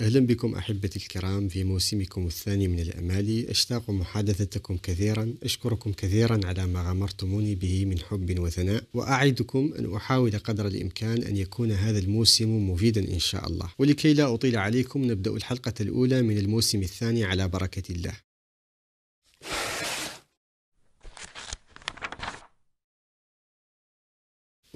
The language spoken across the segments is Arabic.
أهلا بكم أحبتي الكرام في موسمكم الثاني من الأمالي أشتاق محادثتكم كثيرا أشكركم كثيرا على ما غمرتموني به من حب وثناء وأعدكم أن أحاول قدر الإمكان أن يكون هذا الموسم مفيدا إن شاء الله ولكي لا أطيل عليكم نبدأ الحلقة الأولى من الموسم الثاني على بركة الله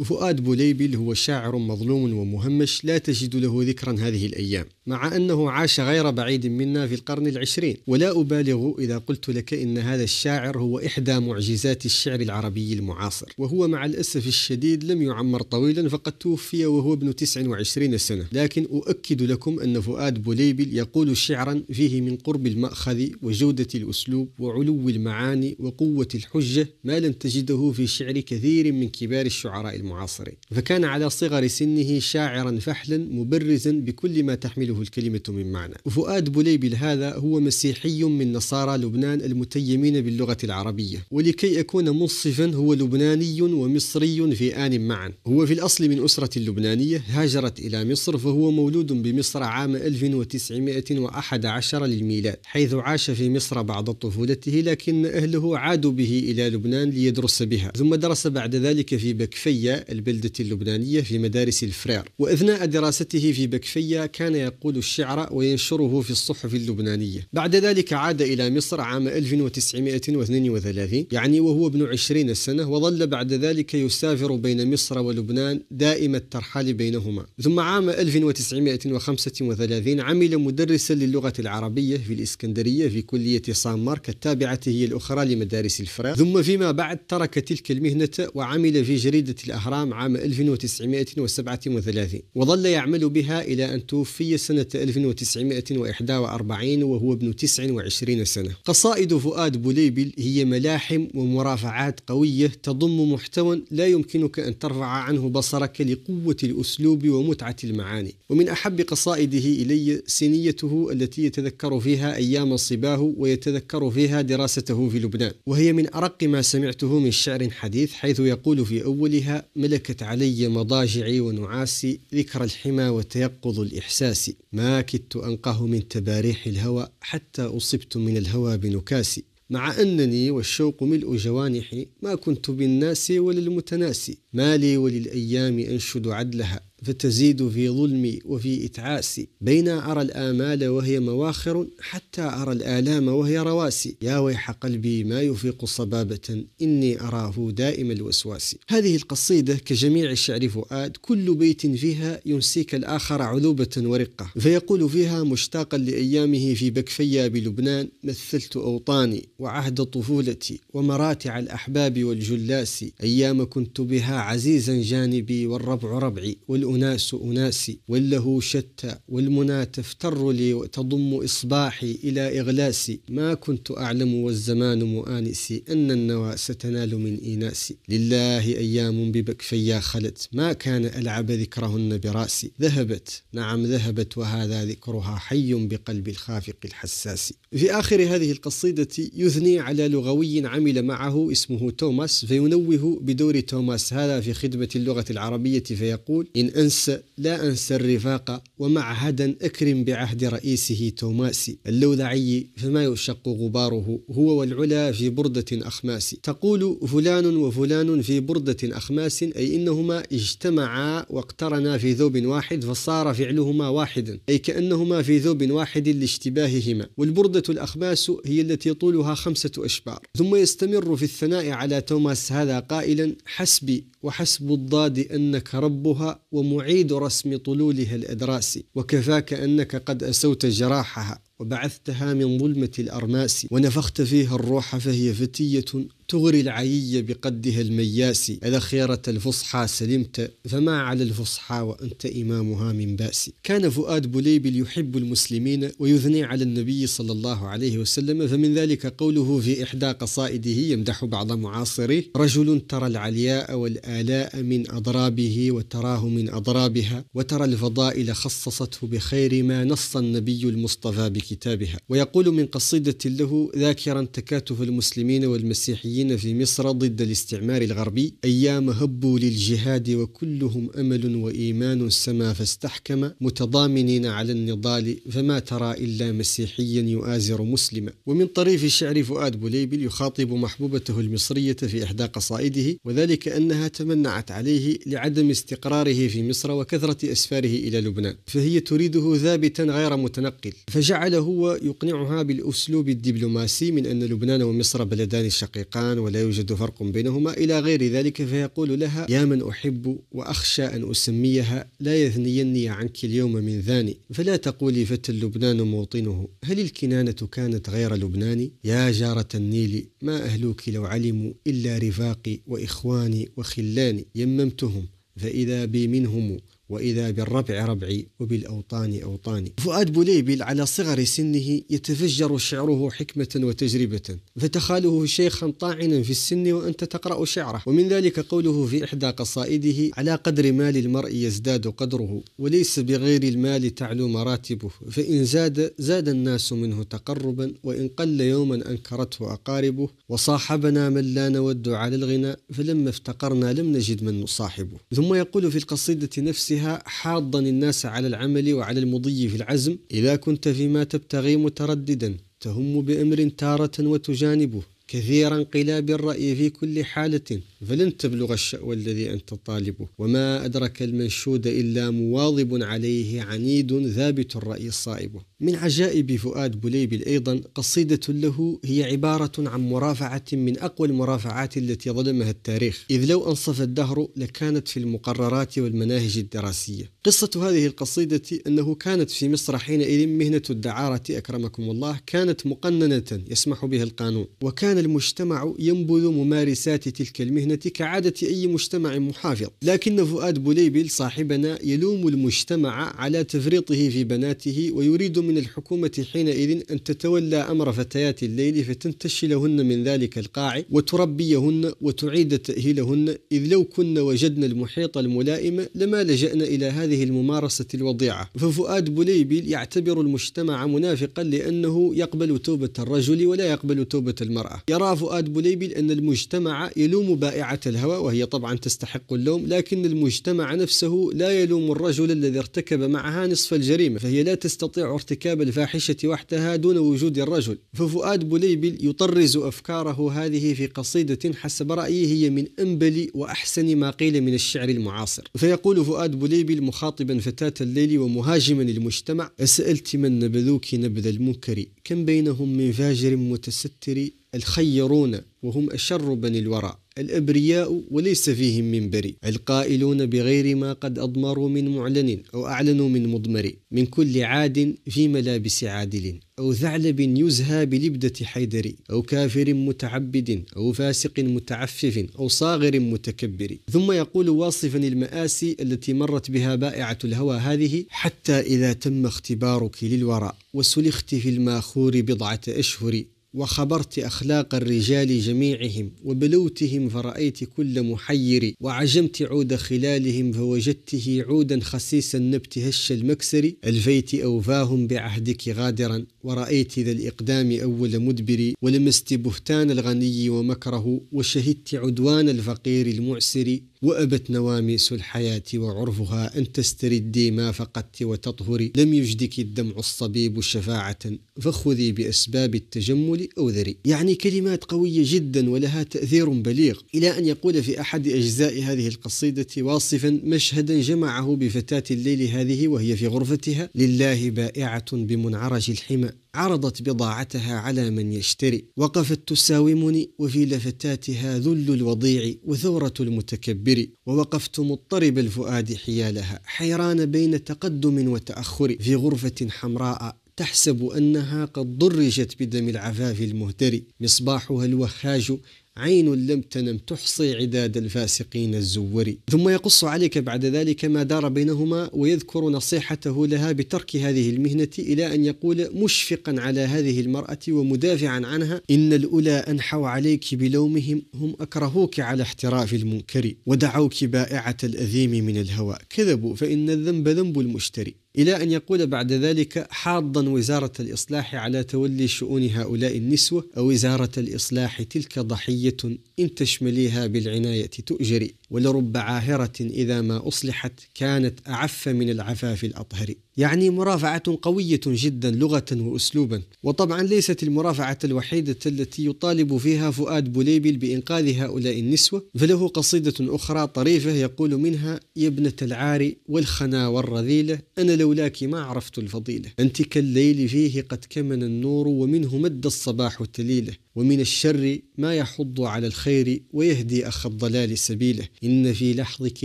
فؤاد بوليبل هو شاعر مظلوم ومهمش لا تجد له ذكرا هذه الأيام مع أنه عاش غير بعيد منا في القرن العشرين ولا أبالغ إذا قلت لك إن هذا الشاعر هو إحدى معجزات الشعر العربي المعاصر وهو مع الأسف الشديد لم يعمر طويلا فقد توفي وهو ابن 29 سنة لكن أؤكد لكم أن فؤاد بوليبل يقول شعرا فيه من قرب المأخذ وجودة الأسلوب وعلو المعاني وقوة الحجة ما لم تجده في شعر كثير من كبار الشعراء المعاصرين فكان على صغر سنه شاعرا فحلا مبرزا بكل ما تحمله الكلمة من معنى وفؤاد بوليبل هذا هو مسيحي من نصارى لبنان المتيمين باللغة العربية ولكي أكون منصفا هو لبناني ومصري في آن معا هو في الأصل من أسرة لبنانية هاجرت إلى مصر فهو مولود بمصر عام 1911 للميلاد حيث عاش في مصر بعض طفولته لكن أهله عادوا به إلى لبنان ليدرس بها ثم درس بعد ذلك في بكفية البلدة اللبنانية في مدارس الفرير وأثناء دراسته في بكفية كان يقول يقول الشعر وينشره في الصحف اللبنانية بعد ذلك عاد إلى مصر عام 1932 يعني وهو ابن 20 سنة وظل بعد ذلك يسافر بين مصر ولبنان دائم الترحال بينهما ثم عام 1935 عمل مدرسا للغة العربية في الإسكندرية في كلية سان مارك التابعة هي الأخرى لمدارس الفراغ ثم فيما بعد ترك تلك المهنة وعمل في جريدة الأهرام عام 1937 وظل يعمل بها إلى أن توفي سنة سنة 1941 وهو ابن 29 سنة قصائد فؤاد بوليبل هي ملاحم ومرافعات قوية تضم محتوى لا يمكنك أن ترفع عنه بصرك لقوة الأسلوب ومتعة المعاني ومن أحب قصائده إلي سينيته التي يتذكر فيها أيام صباه ويتذكر فيها دراسته في لبنان وهي من أرق ما سمعته من شعر حديث حيث يقول في أولها ملكت علي مضاجعي ونعاسي ذكر الحمى وتيقظ الإحساس ما كدت أنقه من تباريح الهوى حتى أصبت من الهوى بنكاسي مع أنني والشوق ملء جوانحي ما كنت بالناس ولا المتناسي ما لي وللأيام أنشد عدلها فتزيد في ظلمي وفي إتعاسي بين أرى الآمال وهي مواخر حتى أرى الآلام وهي رواسي يا ويح قلبي ما يفيق صبابة إني أراه دائم الوسواس هذه القصيدة كجميع شعر فؤاد كل بيت فيها ينسيك الآخر عذوبة ورقة فيقول فيها مشتاقا لأيامه في بكفيا بلبنان مثلت أوطاني وعهد طفولتي ومراتع الأحباب والجلاس أيام كنت بها عزيزا جانبي والربع ربعي والأناس أناسي والله شتى والمنى تفتر لي وتضم إصباحي إلى إغلاسي ما كنت أعلم والزمان مؤانسي أن النوى ستنال من إيناسي لله أيام ببكفيا خلت ما كان ألعب ذكرهن براسي ذهبت نعم ذهبت وهذا ذكرها حي بقلب الخافق الحساس في آخر هذه القصيدة يثني على لغوي عمل معه اسمه توماس فينوه بدور توماس هذا في خدمة اللغة العربية فيقول إن أنسى لا أنسى الرفاق ومعهدا أكرم بعهد رئيسه توماسي اللوذعي فما يشق غباره هو والعلا في بردة أخماس تقول فلان وفلان في بردة أخماس أي إنهما اجتمعا واقترنا في ذوب واحد فصار فعلهما واحدا أي كأنهما في ذوب واحد لاشتباههما والبردة الأخباس هي التي طولها خمسة أشبار ثم يستمر في الثناء على توماس هذا قائلا حسبي وحسب الضاد أنك ربها ومعيد رسم طلولها الأدراسي وكفاك أنك قد أسوت جراحها وبعثتها من ظلمة الأرماس ونفخت فيها الروح فهي فتية تغري العيي بقدها المياس إذا خيرة الفصحى سلمت فما على الفصحى وأنت إمامها من بأس كان فؤاد بليبل يحب المسلمين ويثني على النبي صلى الله عليه وسلم فمن ذلك قوله في إحدى قصائده يمدح بعض معاصريه رجل ترى العلياء والآلاء من أضرابه وتراه من أضرابها وترى الفضائل خصصته بخير ما نص النبي المصطفى بكتابها ويقول من قصيدة له ذاكرا تكاتف المسلمين والمسيحيين السوريين في مصر ضد الاستعمار الغربي أيام هبوا للجهاد وكلهم أمل وإيمان سما فاستحكم متضامنين على النضال فما ترى إلا مسيحيا يؤازر مسلما ومن طريف الشعر فؤاد بوليبل يخاطب محبوبته المصرية في إحدى قصائده وذلك أنها تمنعت عليه لعدم استقراره في مصر وكثرة أسفاره إلى لبنان فهي تريده ثابتا غير متنقل فجعل هو يقنعها بالأسلوب الدبلوماسي من أن لبنان ومصر بلدان شقيقان الشيطان ولا يوجد فرق بينهما إلى غير ذلك فيقول لها يا من أحب وأخشى أن أسميها لا يثنيني عنك اليوم من ذاني فلا تقولي فتى لبنان موطنه هل الكنانة كانت غير لبناني يا جارة النيل ما أهلوك لو علموا إلا رفاقي وإخواني وخلاني يممتهم فإذا بي منهم وإذا بالربع ربعي وبالأوطان أوطاني فؤاد بوليبل على صغر سنه يتفجر شعره حكمة وتجربة فتخاله شيخا طاعنا في السن وأنت تقرأ شعره ومن ذلك قوله في إحدى قصائده على قدر مال المرء يزداد قدره وليس بغير المال تعلو مراتبه فإن زاد زاد الناس منه تقربا وإن قل يوما أنكرته أقاربه وصاحبنا من لا نود على الغنى فلما افتقرنا لم نجد من نصاحبه ثم يقول في القصيدة نفسها بها حاضا الناس على العمل وعلى المضي في العزم إذا كنت فيما تبتغي مترددا تهم بأمر تارة وتجانبه كثير انقلاب الرأي في كل حالة فلن تبلغ الشأو الذي أنت طالبه وما أدرك المنشود إلا مواظب عليه عنيد ثابت الرأي صائبه من عجائب فؤاد بليبل أيضا قصيدة له هي عبارة عن مرافعة من أقوى المرافعات التي ظلمها التاريخ إذ لو أنصف الدهر لكانت في المقررات والمناهج الدراسية قصة هذه القصيدة أنه كانت في مصر حينئذ مهنة الدعارة أكرمكم الله كانت مقننة يسمح بها القانون وكان المجتمع ينبذ ممارسات تلك المهنة كعادة أي مجتمع محافظ لكن فؤاد بليبل صاحبنا يلوم المجتمع على تفريطه في بناته ويريد من الحكومة حينئذ أن تتولى أمر فتيات الليل فتنتشلهن من ذلك القاع وتربيهن وتعيد تأهيلهن إذ لو كن وجدن المحيط الملائم لما لجأن إلى هذه الممارسة الوضيعة ففؤاد بليبيل يعتبر المجتمع منافقا لأنه يقبل توبة الرجل ولا يقبل توبة المرأة يرى فؤاد بليبيل أن المجتمع يلوم بائعة الهوى وهي طبعا تستحق اللوم لكن المجتمع نفسه لا يلوم الرجل الذي ارتكب معها نصف الجريمة فهي لا تستطيع ارتكاب ارتكاب الفاحشة وحدها دون وجود الرجل ففؤاد بليبل يطرز أفكاره هذه في قصيدة حسب رأيه هي من أنبل وأحسن ما قيل من الشعر المعاصر فيقول فؤاد بليبل مخاطبا فتاة الليل ومهاجما المجتمع أسألت من نبذوك نبذ المنكر كم بينهم من فاجر متستر الخيرون وهم أشر بني الورى الأبرياء وليس فيهم من بريء القائلون بغير ما قد أضمروا من معلن أو أعلنوا من مضمر من كل عاد في ملابس عادل أو ثعلب يزهى بلبدة حيدر أو كافر متعبد أو فاسق متعفف أو صاغر متكبر ثم يقول واصفا المآسي التي مرت بها بائعة الهوى هذه حتى إذا تم اختبارك للوراء وسلخت في الماخور بضعة أشهر وخبرت أخلاق الرجال جميعهم وبلوتهم فرأيت كل محير وعجمت عود خلالهم فوجدته عودا خسيس النبت هش المكسر ألفيت أوفاهم بعهدك غادرا ورأيت ذا الإقدام أول مدبر ولمست بهتان الغني ومكره وشهدت عدوان الفقير المعسر وأبت نواميس الحياة وعرفها أن تستردي ما فقدت وتطهري لم يجدك الدمع الصبيب شفاعة فخذي بأسباب التجمل أو ذري يعني كلمات قوية جدا ولها تأثير بليغ إلى أن يقول في أحد أجزاء هذه القصيدة واصفا مشهدا جمعه بفتاة الليل هذه وهي في غرفتها لله بائعة بمنعرج الحمى عرضت بضاعتها على من يشتري وقفت تساومني وفي لفتاتها ذل الوضيع وثورة المتكبر ووقفت مضطرب الفؤاد حيالها حيران بين تقدم وتأخر في غرفة حمراء تحسب أنها قد ضرجت بدم العفاف المهتري مصباحها الوخاج عين لم تنم تحصي عداد الفاسقين الزوري ثم يقص عليك بعد ذلك ما دار بينهما ويذكر نصيحته لها بترك هذه المهنة إلى أن يقول مشفقا على هذه المرأة ومدافعا عنها إن الأولى أنحوا عليك بلومهم هم أكرهوك على احتراف المنكر ودعوك بائعة الأذيم من الهوى كذبوا فإن الذنب ذنب المشتري إلى أن يقول بعد ذلك حاضا وزارة الإصلاح على تولي شؤون هؤلاء النسوة ووزارة الإصلاح تلك ضحية إن تشمليها بالعناية تؤجري ولرب عاهرة إذا ما أصلحت كانت أعف من العفاف الأطهر يعني مرافعة قوية جدا لغة وأسلوبا وطبعا ليست المرافعة الوحيدة التي يطالب فيها فؤاد بوليبل بإنقاذ هؤلاء النسوة فله قصيدة أخرى طريفة يقول منها يا ابنة العار والخنا والرذيلة أنا لولاك ما عرفت الفضيلة أنت كالليل فيه قد كمن النور ومنه مد الصباح تليله ومن الشر ما يحض على الخير ويهدي أخ الضلال سبيله إن في لحظك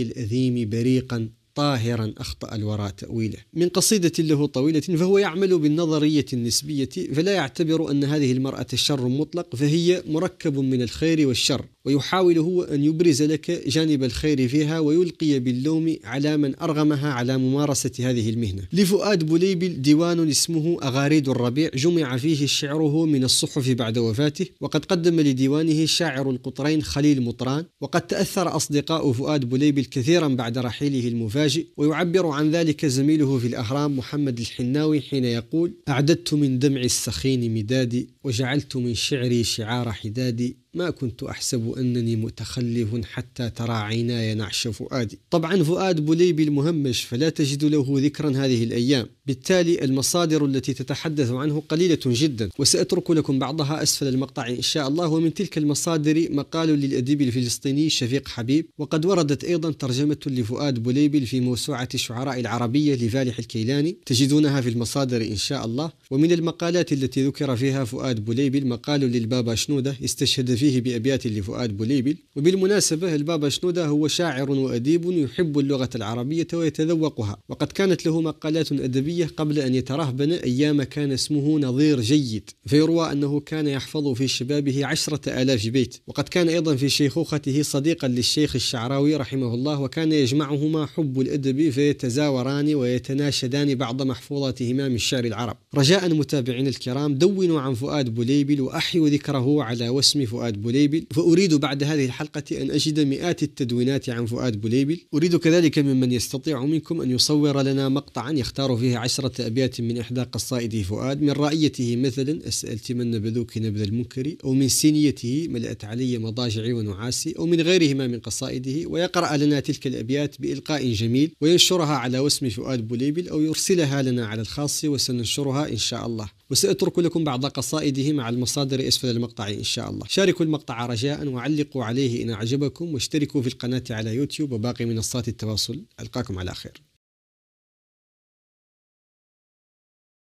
الأثيم بريقا طاهرا أخطأ الورى تأويله من قصيدة له طويلة فهو يعمل بالنظرية النسبية فلا يعتبر أن هذه المرأة شر مطلق فهي مركب من الخير والشر ويحاول هو أن يبرز لك جانب الخير فيها ويلقي باللوم على من أرغمها على ممارسة هذه المهنة لفؤاد بوليبل ديوان اسمه أغاريد الربيع جمع فيه شعره من الصحف بعد وفاته وقد قدم لديوانه شاعر القطرين خليل مطران وقد تأثر أصدقاء فؤاد بوليبل كثيرا بعد رحيله المفاجئ ويعبر عن ذلك زميله في الأهرام محمد الحناوي حين يقول أعددت من دمع السخين مدادي وجعلت من شعري شعار حدادي ما كنت أحسب أنني متخلف حتى ترى عيناي نعش فؤادي طبعا فؤاد بليبي المهمش فلا تجد له ذكرا هذه الأيام بالتالي المصادر التي تتحدث عنه قليلة جدا وسأترك لكم بعضها أسفل المقطع إن شاء الله ومن تلك المصادر مقال للأديب الفلسطيني شفيق حبيب وقد وردت أيضا ترجمة لفؤاد بليبي في موسوعة الشعراء العربية لفالح الكيلاني تجدونها في المصادر إن شاء الله ومن المقالات التي ذكر فيها فؤاد بليبي مقال للبابا شنودة استشهد فيه فيه بأبيات لفؤاد بوليبل وبالمناسبة البابا شنودة هو شاعر وأديب يحب اللغة العربية ويتذوقها وقد كانت له مقالات أدبية قبل أن يترهبن أيام كان اسمه نظير جيد فيروى أنه كان يحفظ في شبابه عشرة آلاف بيت وقد كان أيضا في شيخوخته صديقا للشيخ الشعراوي رحمه الله وكان يجمعهما حب الأدب فيتزاوران ويتناشدان بعض محفوظاتهما من شعر العرب رجاء متابعين الكرام دونوا عن فؤاد بوليبل وأحيوا ذكره على وسم فؤاد فؤاد بوليبل فأريد بعد هذه الحلقة أن أجد مئات التدوينات عن فؤاد بوليبل أريد كذلك ممن يستطيع منكم أن يصور لنا مقطعا يختار فيه عشرة أبيات من إحدى قصائد فؤاد من رأيته مثلا أسألت من بذوك نبذ المنكر أو من سينيته ملأت علي مضاجعي ونعاسي أو من غيرهما من قصائده ويقرأ لنا تلك الأبيات بإلقاء جميل وينشرها على وسم فؤاد بوليبل أو يرسلها لنا على الخاص وسننشرها إن شاء الله وسأترك لكم بعض قصائده مع المصادر أسفل المقطع إن شاء الله شاركوا المقطع رجاء وعلقوا عليه إن أعجبكم واشتركوا في القناة على يوتيوب وباقي منصات التواصل ألقاكم على خير